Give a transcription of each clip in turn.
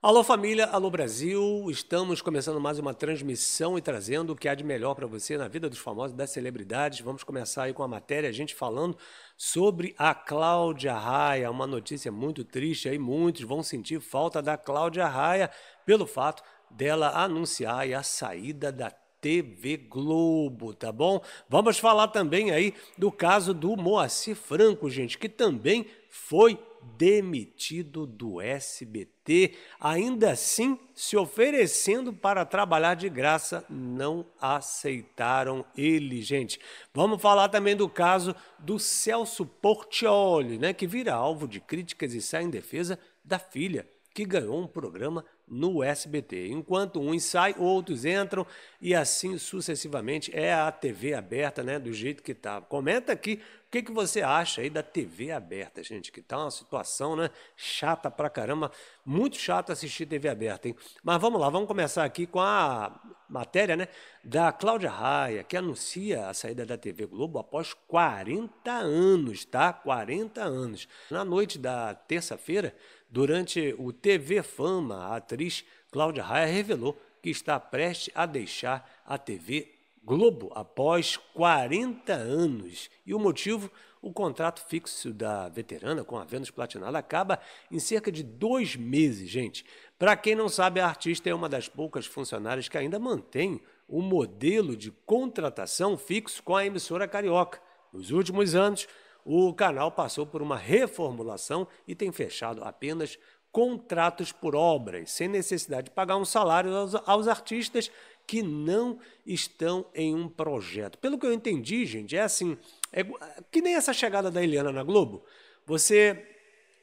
Alô família, alô Brasil, estamos começando mais uma transmissão e trazendo o que há de melhor para você na vida dos famosos, das celebridades. Vamos começar aí com a matéria, a gente falando sobre a Cláudia Raia, uma notícia muito triste aí, muitos vão sentir falta da Cláudia Raia pelo fato dela anunciar a saída da TV Globo, tá bom? Vamos falar também aí do caso do Moacir Franco, gente, que também foi demitido do SBT, ainda assim se oferecendo para trabalhar de graça, não aceitaram ele, gente. Vamos falar também do caso do Celso Portioli, né, que vira alvo de críticas e sai em defesa da filha que ganhou um programa no SBT. Enquanto uns saem, outros entram e assim sucessivamente. É a TV aberta, né? Do jeito que tá. Comenta aqui o que, que você acha aí da TV aberta, gente? Que tá uma situação, né? Chata pra caramba. Muito chato assistir TV aberta, hein? Mas vamos lá, vamos começar aqui com a matéria, né? Da Cláudia Raia, que anuncia a saída da TV Globo após 40 anos, tá? 40 anos. Na noite da terça-feira Durante o TV Fama, a atriz Cláudia Raia revelou que está prestes a deixar a TV Globo após 40 anos. E o motivo? O contrato fixo da veterana com a Vênus Platinada acaba em cerca de dois meses, gente. Para quem não sabe, a artista é uma das poucas funcionárias que ainda mantém o modelo de contratação fixo com a emissora carioca. Nos últimos anos, o canal passou por uma reformulação e tem fechado apenas contratos por obras, sem necessidade de pagar um salário aos, aos artistas que não estão em um projeto. Pelo que eu entendi, gente, é assim, é que nem essa chegada da Eliana na Globo. Você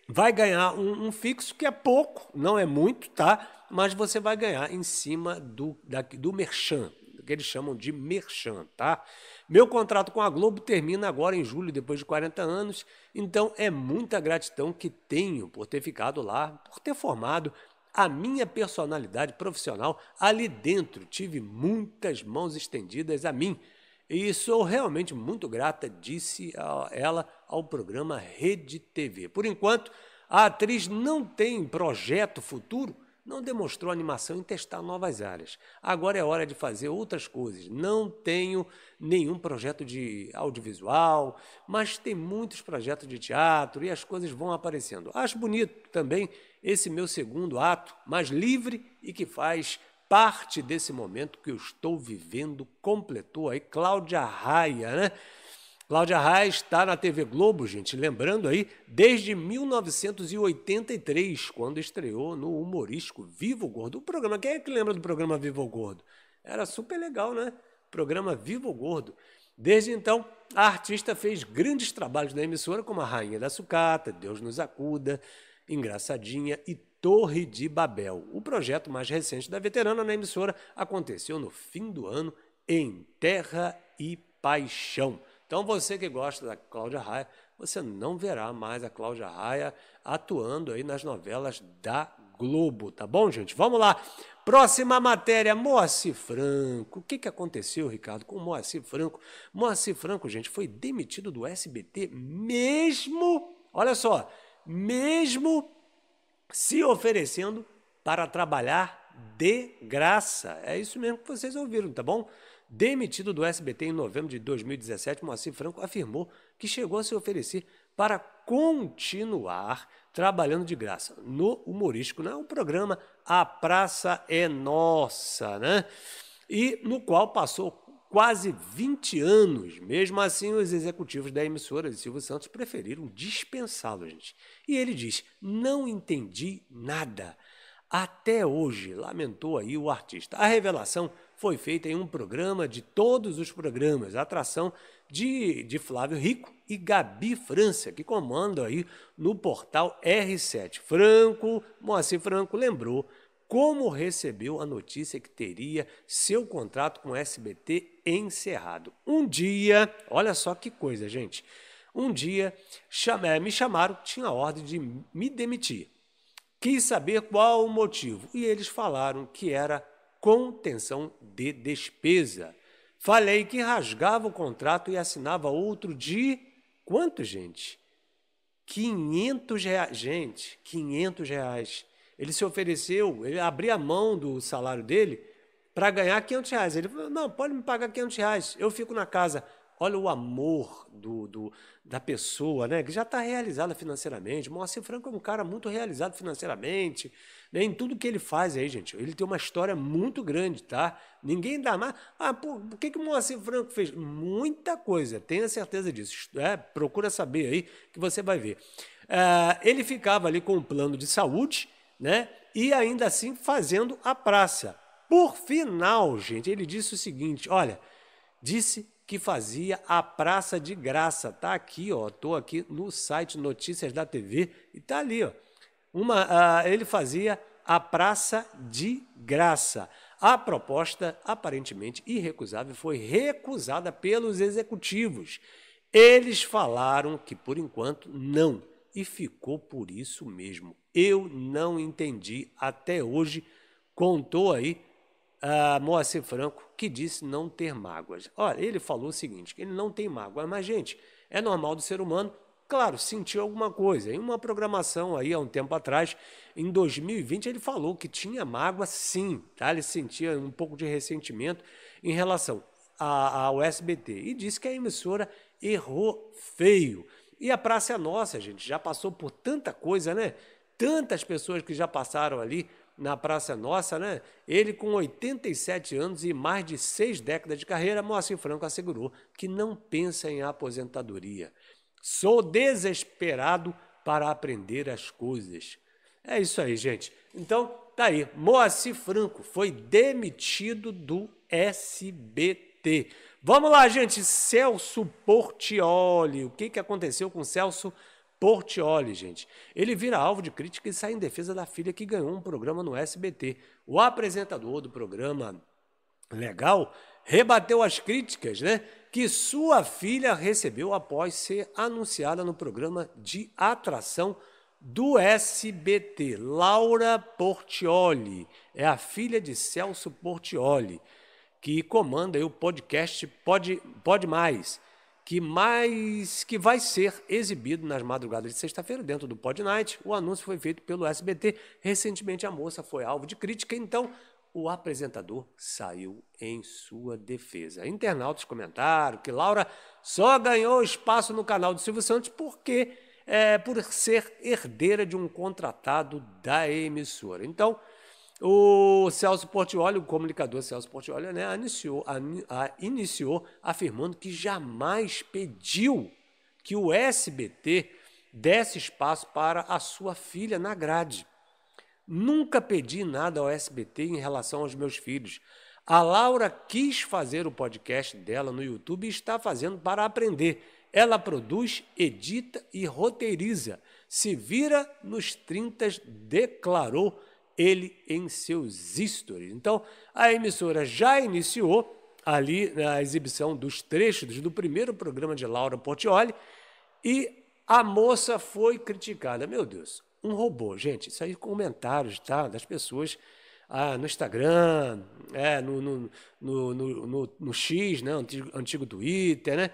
vai ganhar um, um, fixo que é pouco, não é muito, tá? Mas você vai ganhar em cima do, da, do merchan, que eles chamam de merchan, tá? Meu contrato com a Globo termina agora em julho, depois de 40 anos, então é muita gratidão que tenho por ter ficado lá, por ter formado a minha personalidade profissional ali dentro. Tive muitas mãos estendidas a mim. E sou realmente muito grata, disse ela ao programa Rede TV. Por enquanto, a atriz não tem projeto futuro, não demonstrou animação em testar novas áreas. Agora é hora de fazer outras coisas. Não tenho nenhum projeto de audiovisual, mas tem muitos projetos de teatro e as coisas vão aparecendo. Acho bonito também esse meu segundo ato, mais livre e que faz parte desse momento que eu estou vivendo. Completou aí Cláudia Raia, né? Cláudia Reis está na TV Globo, gente, lembrando aí, desde 1983, quando estreou no humorístico Vivo Gordo. O programa, quem é que lembra do programa Vivo Gordo? Era super legal, né? Programa Vivo Gordo. Desde então, a artista fez grandes trabalhos na emissora, como A Rainha da Sucata, Deus nos Acuda, Engraçadinha e Torre de Babel. O projeto mais recente da veterana na emissora aconteceu no fim do ano em Terra e Paixão. Então, você que gosta da Cláudia Raia, você não verá mais a Cláudia Raia atuando aí nas novelas da Globo, tá bom, gente? Vamos lá. Próxima matéria, Moacir Franco. O que, que aconteceu, Ricardo, com Moacir Franco? Moacir Franco, gente, foi demitido do SBT mesmo, olha só, mesmo se oferecendo para trabalhar de graça. É isso mesmo que vocês ouviram, tá bom? Demitido do SBT em novembro de 2017, Moacir Franco afirmou que chegou a se oferecer para continuar trabalhando de graça no humorístico, né? o programa A Praça é Nossa, né? e no qual passou quase 20 anos. Mesmo assim, os executivos da emissora de Silvio Santos preferiram dispensá-lo, gente. E ele diz: não entendi nada. Até hoje, lamentou aí o artista. A revelação foi feita em um programa de todos os programas, a atração de, de Flávio Rico e Gabi França, que comandam aí no portal R7. Franco, Moacir Franco lembrou como recebeu a notícia que teria seu contrato com o SBT encerrado. Um dia, olha só que coisa, gente. Um dia chamé, me chamaram, tinha ordem de me demitir. Quis saber qual o motivo e eles falaram que era contenção de despesa. Falei que rasgava o contrato e assinava outro de quanto, gente? 500 reais. Gente, 500 reais. Ele se ofereceu, ele abria a mão do salário dele para ganhar 500 reais. Ele falou: não, pode me pagar 500 reais, eu fico na casa olha o amor do, do da pessoa, né? Que já está realizada financeiramente. Moacir Franco é um cara muito realizado financeiramente, né? Em tudo que ele faz aí, gente. Ele tem uma história muito grande, tá? Ninguém dá mais. Ah, por, por que, que o Moacir Franco fez? Muita coisa, tenha certeza disso. É, procura saber aí que você vai ver. Ah, ele ficava ali com um plano de saúde, né? E ainda assim fazendo a praça. Por final, gente, ele disse o seguinte: olha, disse que fazia a Praça de Graça. Tá aqui, ó, aqui no site Notícias da TV e tá ali, ó. Uma, uh, ele fazia a Praça de Graça. A proposta, aparentemente irrecusável, foi recusada pelos executivos. Eles falaram que, por enquanto, não. E ficou por isso mesmo. Eu não entendi até hoje. Contou aí uh, Moacir Franco, que disse não ter mágoas. Olha, ele falou o seguinte: ele não tem mágoa, mas, gente, é normal do ser humano, claro, sentir alguma coisa. Em uma programação aí há um tempo atrás, em 2020, ele falou que tinha mágoa, sim, tá? Ele sentia um pouco de ressentimento em relação ao SBT e disse que a emissora errou feio. E a Praça é Nossa, gente, já passou por tanta coisa, né? Tantas pessoas que já passaram ali na Praça Nossa, né? Ele, com 87 anos e mais de seis décadas de carreira, Moacir Franco assegurou que não pensa em aposentadoria. Sou desesperado para aprender as coisas. É isso aí, gente. Então, tá aí. Moacir Franco foi demitido do SBT. Vamos lá, gente. Celso Portioli. O que, que aconteceu com Celso Portioli? Portioli, gente. Ele vira alvo de crítica e sai em defesa da filha que ganhou um programa no SBT. O apresentador do programa Legal rebateu as críticas, né? Que sua filha recebeu após ser anunciada no programa de atração do SBT. Laura Portioli é a filha de Celso Portioli, que comanda o podcast Pode, Pode Mais que mais que vai ser exibido nas madrugadas de sexta-feira dentro do Pod Night. O anúncio foi feito pelo SBT. Recentemente a moça foi alvo de crítica, então o apresentador saiu em sua defesa. Internautas comentaram que Laura só ganhou espaço no canal do Silvio Santos porque é, por ser herdeira de um contratado da emissora. Então, o Celso Portioli, o comunicador Celso Portioli, né, iniciou, a, a, iniciou afirmando que jamais pediu que o SBT desse espaço para a sua filha na grade. Nunca pedi nada ao SBT em relação aos meus filhos. A Laura quis fazer o podcast dela no YouTube e está fazendo para aprender. Ela produz, edita e roteiriza. Se vira nos 30, declarou ele em seus stories. Então, a emissora já iniciou ali a exibição dos trechos do primeiro programa de Laura Portioli e a moça foi criticada. Meu Deus, um robô. Gente, isso aí comentários tá, das pessoas ah, no Instagram, é, no, no, no, no, X, né, antigo, antigo Twitter, né?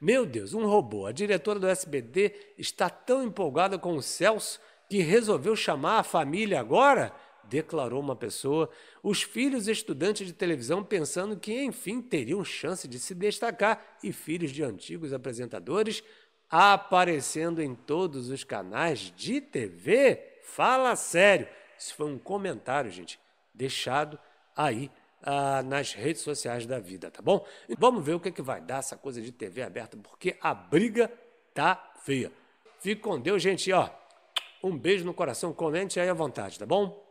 Meu Deus, um robô. A diretora do SBT está tão empolgada com o Celso que resolveu chamar a família agora declarou uma pessoa, os filhos estudantes de televisão pensando que, enfim, teriam chance de se destacar, e filhos de antigos apresentadores aparecendo em todos os canais de TV. Fala sério! Isso foi um comentário, gente, deixado aí ah, nas redes sociais da vida, tá bom? Vamos ver o que, é que vai dar essa coisa de TV aberta, porque a briga tá feia. Fique com Deus, gente, ó. Um beijo no coração, comente aí à vontade, tá bom?